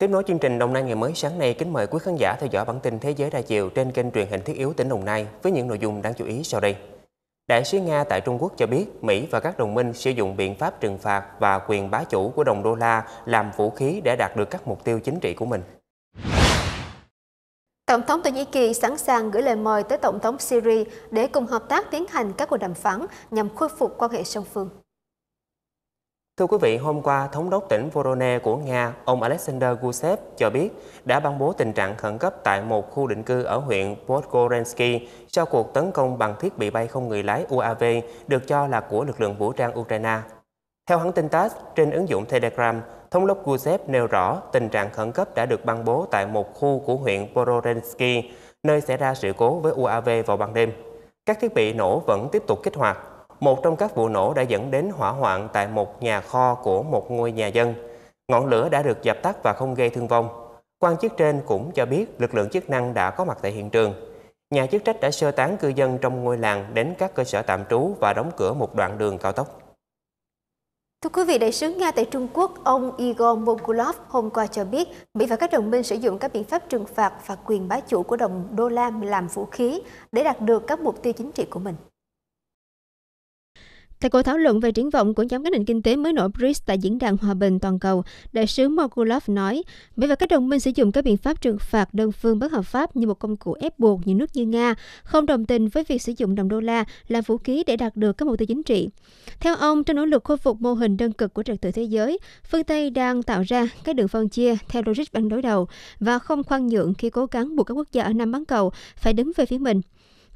Tiếp nối chương trình Đồng Nai ngày mới sáng nay, kính mời quý khán giả theo dõi bản tin Thế giới đa chiều trên kênh truyền hình thiết yếu tỉnh Đồng Nai với những nội dung đáng chú ý sau đây. Đại sứ Nga tại Trung Quốc cho biết Mỹ và các đồng minh sử dụng biện pháp trừng phạt và quyền bá chủ của đồng đô la làm vũ khí để đạt được các mục tiêu chính trị của mình. Tổng thống Thổ Nhĩ Kỳ sẵn sàng gửi lời mời tới Tổng thống Syria để cùng hợp tác tiến hành các cuộc đàm phán nhằm khôi phục quan hệ song phương. Thưa quý vị, hôm qua, Thống đốc tỉnh Voronezh của Nga, ông Alexander Gusev cho biết đã ban bố tình trạng khẩn cấp tại một khu định cư ở huyện Podgorensky sau cuộc tấn công bằng thiết bị bay không người lái UAV được cho là của lực lượng vũ trang Ukraine. Theo hãng tin TASS, trên ứng dụng Telegram, Thống đốc Gusev nêu rõ tình trạng khẩn cấp đã được ban bố tại một khu của huyện Podgorensky, nơi xảy ra sự cố với UAV vào ban đêm. Các thiết bị nổ vẫn tiếp tục kích hoạt một trong các vụ nổ đã dẫn đến hỏa hoạn tại một nhà kho của một ngôi nhà dân. Ngọn lửa đã được dập tắt và không gây thương vong. Quan chức trên cũng cho biết lực lượng chức năng đã có mặt tại hiện trường. Nhà chức trách đã sơ tán cư dân trong ngôi làng đến các cơ sở tạm trú và đóng cửa một đoạn đường cao tốc. Thưa quý vị, đại sứ Nga tại Trung Quốc, ông Igor Mogulov hôm qua cho biết Mỹ và các đồng minh sử dụng các biện pháp trừng phạt và quyền bá chủ của đồng đô la làm vũ khí để đạt được các mục tiêu chính trị của mình. Tại cuộc thảo luận về triển vọng của nhóm các nền kinh tế mới nổi BRICS tại Diễn đàn Hòa bình Toàn cầu, đại sứ Mokulov nói, Mỹ và các đồng minh sử dụng các biện pháp trừng phạt đơn phương bất hợp pháp như một công cụ ép buộc những nước như Nga, không đồng tình với việc sử dụng đồng đô la là vũ khí để đạt được các mục tiêu chính trị. Theo ông, trong nỗ lực khôi phục mô hình đơn cực của trật tự thế giới, phương Tây đang tạo ra các đường phân chia theo logic ban đối đầu và không khoan nhượng khi cố gắng buộc các quốc gia ở Nam bán cầu phải đứng về phía mình.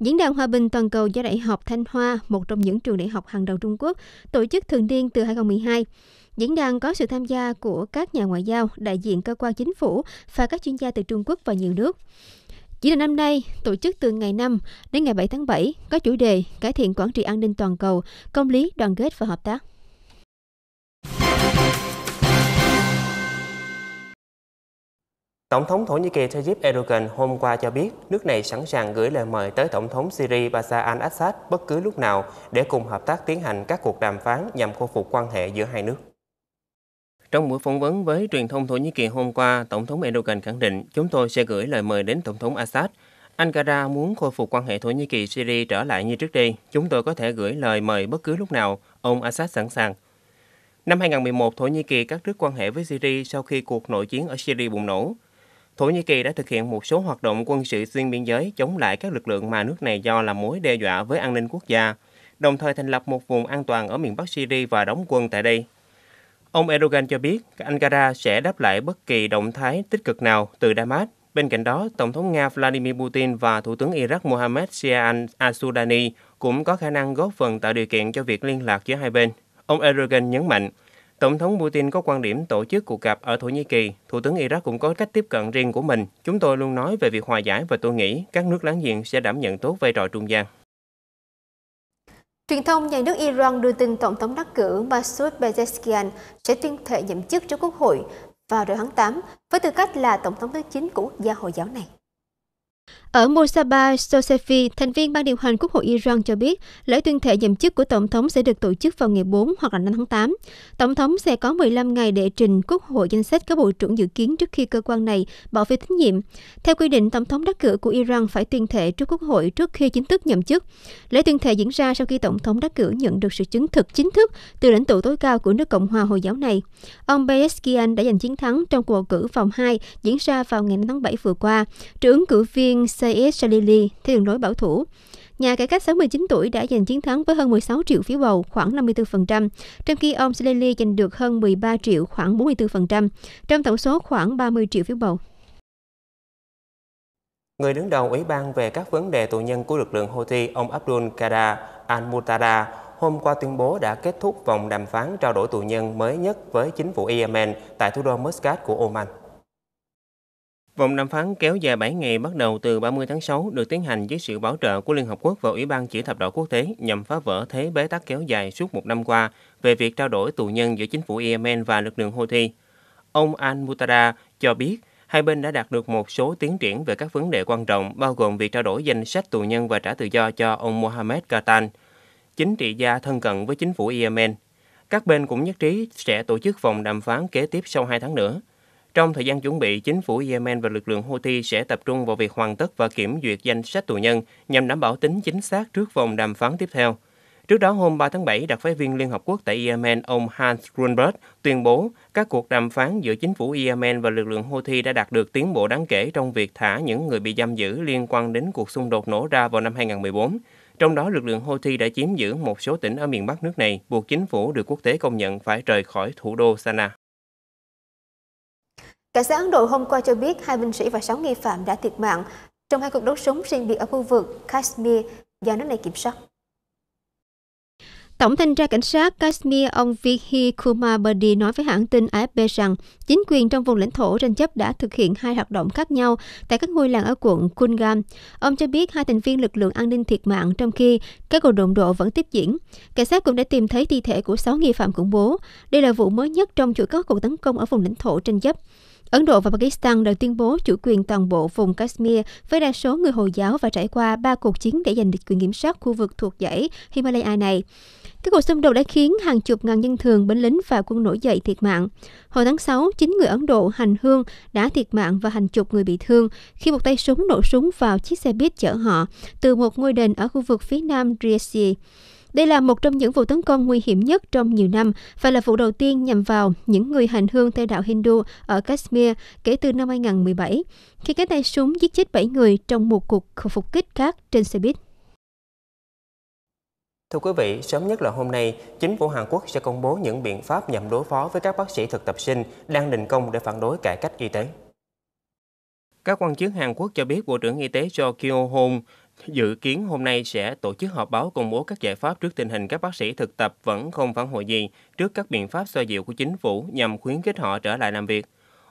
Diễn đàn Hòa bình toàn cầu do Đại học Thanh Hoa, một trong những trường đại học hàng đầu Trung Quốc, tổ chức thường niên từ 2012. Diễn đàn có sự tham gia của các nhà ngoại giao, đại diện cơ quan chính phủ và các chuyên gia từ Trung Quốc và nhiều nước. Chỉ là năm nay, tổ chức từ ngày 5 đến ngày 7 tháng 7 có chủ đề Cải thiện quản trị an ninh toàn cầu, công lý, đoàn kết và hợp tác. Tổng thống Thổ Nhĩ Kỳ Tayyip Erdogan hôm qua cho biết nước này sẵn sàng gửi lời mời tới Tổng thống Syria Bashar al-Assad bất cứ lúc nào để cùng hợp tác tiến hành các cuộc đàm phán nhằm khôi phục quan hệ giữa hai nước. Trong buổi phỏng vấn với truyền thông Thổ Nhĩ Kỳ hôm qua, Tổng thống Erdogan khẳng định chúng tôi sẽ gửi lời mời đến Tổng thống Assad. Ankara muốn khôi phục quan hệ Thổ Nhĩ Kỳ Syria trở lại như trước đây. Chúng tôi có thể gửi lời mời bất cứ lúc nào. Ông Assad sẵn sàng. Năm 2011, Thổ Nhĩ Kỳ cắt đứt quan hệ với Syria sau khi cuộc nội chiến ở Syria bùng nổ. Thổ Nhĩ Kỳ đã thực hiện một số hoạt động quân sự xuyên biên giới chống lại các lực lượng mà nước này do là mối đe dọa với an ninh quốc gia, đồng thời thành lập một vùng an toàn ở miền Bắc Syria và đóng quân tại đây. Ông Erdogan cho biết Ankara sẽ đáp lại bất kỳ động thái tích cực nào từ Damas. Bên cạnh đó, Tổng thống Nga Vladimir Putin và Thủ tướng Iraq Mohammed Sian al-Sudani cũng có khả năng góp phần tạo điều kiện cho việc liên lạc giữa hai bên. Ông Erdogan nhấn mạnh, Tổng thống Putin có quan điểm tổ chức cuộc gặp ở Thổ Nhĩ Kỳ, Thủ tướng Iraq cũng có cách tiếp cận riêng của mình. Chúng tôi luôn nói về việc hòa giải và tôi nghĩ các nước láng giềng sẽ đảm nhận tốt vai trò trung gian. Truyền thông nhà nước Iran đưa tin Tổng thống đắc cử Masoud Pezeshkian sẽ tuyên thệ nhậm chức cho Quốc hội vào đầu tháng 8 với tư cách là Tổng thống thứ 9 của quốc gia Hồi giáo này. Ở Mojaba Sosefi, thành viên ban điều hành Quốc hội Iran cho biết, lễ tuyên thệ nhậm chức của Tổng thống sẽ được tổ chức vào ngày 4 hoặc là 5 tháng 8. Tổng thống sẽ có 15 ngày để trình Quốc hội danh sách các bộ trưởng dự kiến trước khi cơ quan này bỏ phiếu tín nhiệm. Theo quy định, Tổng thống đắc cử của Iran phải tuyên thệ trước Quốc hội trước khi chính thức nhậm chức. Lễ tuyên thệ diễn ra sau khi Tổng thống đắc cử nhận được sự chứng thực chính thức từ lãnh tụ tối cao của nước Cộng hòa Hồi giáo này. Ông Pezeskian đã giành chiến thắng trong cuộc cử vòng 2 diễn ra vào ngày 5 tháng 7 vừa qua. Trưởng cử viên Saeed Jalili theo đường lối bảo thủ. Nhà cải cách 69 tuổi đã giành chiến thắng với hơn 16 triệu phiếu bầu, khoảng 54%, trong khi ông Jalili giành được hơn 13 triệu, khoảng 44%, trong tổng số khoảng 30 triệu phiếu bầu. Người đứng đầu Ủy ban về các vấn đề tù nhân của lực lượng Houthi, ông Abdul Kader al-Mutada, hôm qua tuyên bố đã kết thúc vòng đàm phán trao đổi tù nhân mới nhất với chính phủ Yemen tại thủ đô Muscat của Oman. Vòng đàm phán kéo dài 7 ngày bắt đầu từ 30 tháng 6 được tiến hành dưới sự bảo trợ của Liên Hợp Quốc và Ủy ban Chỉ thập đỏ quốc tế nhằm phá vỡ thế bế tắc kéo dài suốt một năm qua về việc trao đổi tù nhân giữa chính phủ Yemen và lực lượng Houthi. Ông Al-Mutara cho biết hai bên đã đạt được một số tiến triển về các vấn đề quan trọng bao gồm việc trao đổi danh sách tù nhân và trả tự do cho ông Mohammed Katan, chính trị gia thân cận với chính phủ Yemen. Các bên cũng nhất trí sẽ tổ chức vòng đàm phán kế tiếp sau 2 tháng nữa – trong thời gian chuẩn bị, chính phủ Yemen và lực lượng Houthi sẽ tập trung vào việc hoàn tất và kiểm duyệt danh sách tù nhân nhằm đảm bảo tính chính xác trước vòng đàm phán tiếp theo. Trước đó, hôm 3 tháng 7, đặc phái viên Liên Hợp Quốc tại Yemen, ông Hans Grunberg, tuyên bố các cuộc đàm phán giữa chính phủ Yemen và lực lượng Houthi đã đạt được tiến bộ đáng kể trong việc thả những người bị giam giữ liên quan đến cuộc xung đột nổ ra vào năm 2014. Trong đó, lực lượng Houthi đã chiếm giữ một số tỉnh ở miền Bắc nước này, buộc chính phủ được quốc tế công nhận phải rời khỏi thủ đô Sanaa. Cảnh sát Ấn Độ hôm qua cho biết hai binh sĩ và sáu nghi phạm đã thiệt mạng trong hai cuộc đấu súng riêng biệt ở khu vực Kashmir do nước này kiểm soát. Tổng thanh tra cảnh sát Kashmir ông Vihi Kumar Badi nói với hãng tin AFP rằng chính quyền trong vùng lãnh thổ tranh chấp đã thực hiện hai hoạt động khác nhau tại các ngôi làng ở quận Kungam. Ông cho biết hai thành viên lực lượng an ninh thiệt mạng trong khi các cuộc đụng độ vẫn tiếp diễn. Cảnh sát cũng đã tìm thấy thi thể của 6 nghi phạm khủng bố. Đây là vụ mới nhất trong chuỗi các cuộc tấn công ở vùng lãnh thổ tranh chấp. Ấn Độ và Pakistan đều tuyên bố chủ quyền toàn bộ vùng Kashmir với đa số người Hồi giáo và trải qua ba cuộc chiến để giành được quyền kiểm soát khu vực thuộc dãy Himalaya này. Các cuộc xung đột đã khiến hàng chục ngàn dân thường, binh lính và quân nổi dậy thiệt mạng. Hồi tháng 6, 9 người Ấn Độ hành hương đã thiệt mạng và hàng chục người bị thương khi một tay súng nổ súng vào chiếc xe buýt chở họ từ một ngôi đền ở khu vực phía nam Riyazi. Đây là một trong những vụ tấn công nguy hiểm nhất trong nhiều năm và là vụ đầu tiên nhằm vào những người hành hương theo đạo Hindu ở Kashmir kể từ năm 2017, khi cái tay súng giết chết 7 người trong một cuộc phục kích khác trên xe buýt. Thưa quý vị, sớm nhất là hôm nay, chính phủ Hàn Quốc sẽ công bố những biện pháp nhằm đối phó với các bác sĩ thực tập sinh đang đình công để phản đối cải cách y tế. Các quan chức Hàn Quốc cho biết Bộ trưởng Y tế Cho Kyo Hong Dự kiến hôm nay sẽ tổ chức họp báo công bố các giải pháp trước tình hình các bác sĩ thực tập vẫn không phản hồi gì trước các biện pháp xoa dịu của chính phủ nhằm khuyến khích họ trở lại làm việc.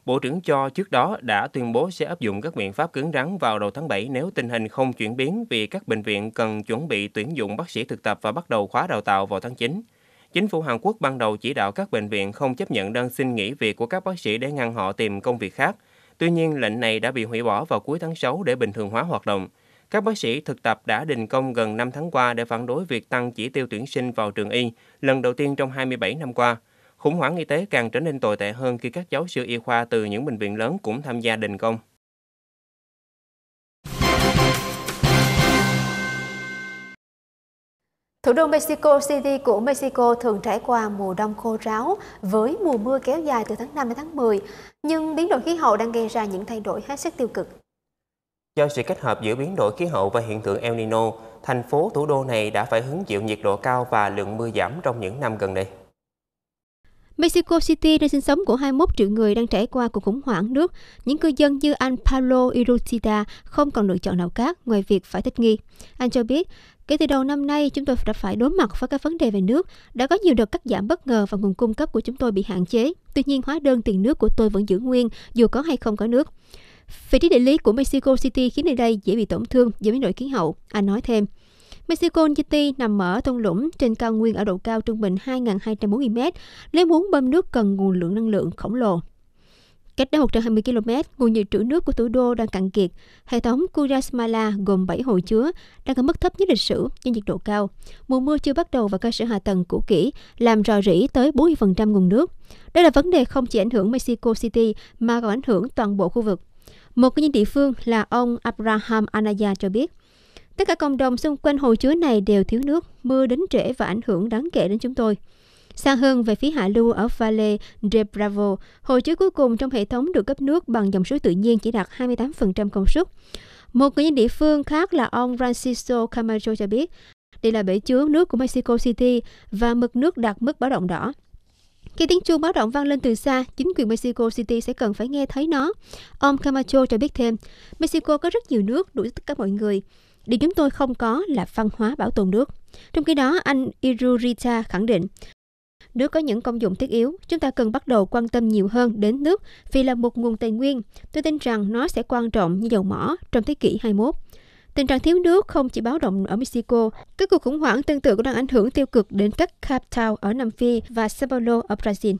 Bộ trưởng Cho trước đó đã tuyên bố sẽ áp dụng các biện pháp cứng rắn vào đầu tháng 7 nếu tình hình không chuyển biến vì các bệnh viện cần chuẩn bị tuyển dụng bác sĩ thực tập và bắt đầu khóa đào tạo vào tháng 9. Chính phủ Hàn Quốc ban đầu chỉ đạo các bệnh viện không chấp nhận đơn xin nghỉ việc của các bác sĩ để ngăn họ tìm công việc khác. Tuy nhiên, lệnh này đã bị hủy bỏ vào cuối tháng 6 để bình thường hóa hoạt động. Các bác sĩ thực tập đã đình công gần 5 tháng qua để phản đối việc tăng chỉ tiêu tuyển sinh vào trường y lần đầu tiên trong 27 năm qua. Khủng hoảng y tế càng trở nên tồi tệ hơn khi các giáo sư y khoa từ những bệnh viện lớn cũng tham gia đình công. Thủ đô Mexico City của Mexico thường trải qua mùa đông khô ráo với mùa mưa kéo dài từ tháng 5 đến tháng 10, nhưng biến đổi khí hậu đang gây ra những thay đổi hết sức tiêu cực Do sự kết hợp giữa biến đổi khí hậu và hiện tượng El Nino, thành phố thủ đô này đã phải hứng chịu nhiệt độ cao và lượng mưa giảm trong những năm gần đây. Mexico City, nơi sinh sống của 21 triệu người đang trải qua cuộc khủng hoảng nước, những cư dân như anh Paulo Irutita không còn lựa chọn nào khác ngoài việc phải thích nghi. Anh cho biết, kể từ đầu năm nay, chúng tôi đã phải đối mặt với các vấn đề về nước. Đã có nhiều đợt cắt giảm bất ngờ và nguồn cung cấp của chúng tôi bị hạn chế. Tuy nhiên, hóa đơn tiền nước của tôi vẫn giữ nguyên, dù có hay không có nước. Vị trí địa lý của Mexico City khiến nơi đây dễ bị tổn thương do biến đổi khí hậu, anh nói thêm. Mexico City nằm ở thung lũng trên cao nguyên ở độ cao trung bình 2.240m. Nếu muốn bơm nước cần nguồn lượng năng lượng khổng lồ. Cách đó 120 km, nguồn dự trữ nước của thủ đô đang cạn kiệt. Hệ thống Kurasmala gồm 7 hồ chứa, đang ở mức thấp nhất lịch sử do nhiệt độ cao. Mùa mưa chưa bắt đầu và cơ sở hạ tầng cũ kỹ làm rò rỉ tới 40% nguồn nước. Đây là vấn đề không chỉ ảnh hưởng Mexico City mà còn ảnh hưởng toàn bộ khu vực. Một nhân địa phương là ông Abraham Anaya cho biết, tất cả cộng đồng xung quanh hồ chứa này đều thiếu nước, mưa đến trễ và ảnh hưởng đáng kể đến chúng tôi. Xa hơn về phía hạ lưu ở Valle de Bravo, hồ chứa cuối cùng trong hệ thống được cấp nước bằng dòng suối tự nhiên chỉ đạt 28% công suất. Một người dân địa phương khác là ông Francisco Camacho cho biết, đây là bể chứa nước của Mexico City và mực nước đạt mức báo động đỏ. Khi tiếng chuông báo động vang lên từ xa, chính quyền Mexico City sẽ cần phải nghe thấy nó. Ông Camacho cho biết thêm, Mexico có rất nhiều nước đủ tất cả mọi người. Điều chúng tôi không có là văn hóa bảo tồn nước. Trong khi đó, anh Irurita khẳng định, nước có những công dụng thiết yếu, chúng ta cần bắt đầu quan tâm nhiều hơn đến nước vì là một nguồn tài nguyên. Tôi tin rằng nó sẽ quan trọng như dầu mỏ trong thế kỷ 21. Tình trạng thiếu nước không chỉ báo động ở Mexico, các cuộc khủng hoảng tương tự cũng đang ảnh hưởng tiêu cực đến các Cape Town ở Nam Phi và São Paulo ở Brazil.